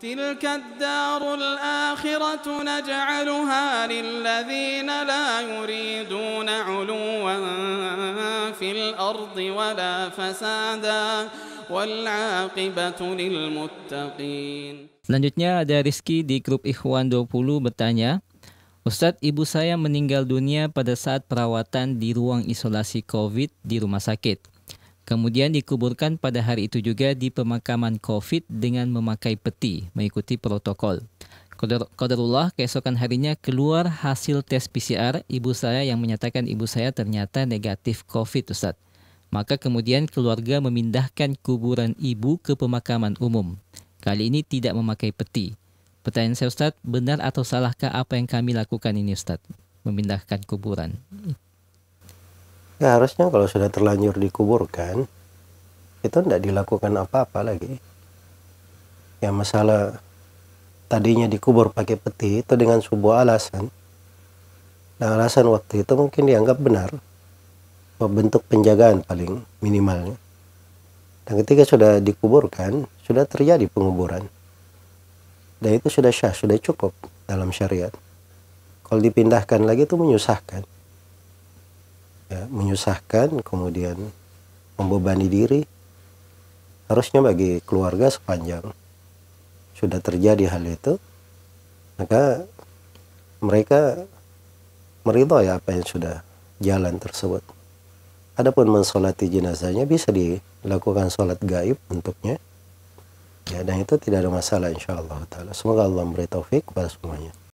تلك الدار الآخرة نجعلها للذين لا يريدون علوا في الأرض ولا فسادا والعاقبة للمتقين Selanjutnya ada Rizky di grup Ikhwan 20 bertanya, Ustadz, ibu saya meninggal dunia pada saat perawatan di ruang isolasi COVID di rumah sakit. Kemudian dikuburkan pada hari itu juga di pemakaman COVID dengan memakai peti mengikuti protokol. Qadarullah keesokan harinya keluar hasil tes PCR ibu saya yang menyatakan ibu saya ternyata negatif COVID Ustaz. Maka kemudian keluarga memindahkan kuburan ibu ke pemakaman umum. Kali ini tidak memakai peti. Pertanyaan saya Ustaz, benar atau salahkah apa yang kami lakukan ini Ustaz? Memindahkan kuburan ya harusnya kalau sudah terlanjur dikuburkan itu tidak dilakukan apa-apa lagi ya masalah tadinya dikubur pakai peti itu dengan sebuah alasan nah alasan waktu itu mungkin dianggap benar bentuk penjagaan paling minimalnya dan ketika sudah dikuburkan sudah terjadi penguburan dan itu sudah syah sudah cukup dalam syariat kalau dipindahkan lagi itu menyusahkan ya, menyusahkan kemudian membebani diri harusnya bagi keluarga sepanjang sudah terjadi hal itu maka mereka merito ya apa yang sudah jalan tersebut adapun mensolati jenazahnya bisa dilakukan sholat gaib untuknya ya dan itu tidak ada masalah insya Allah semoga Allah memberi taufik kepada semuanya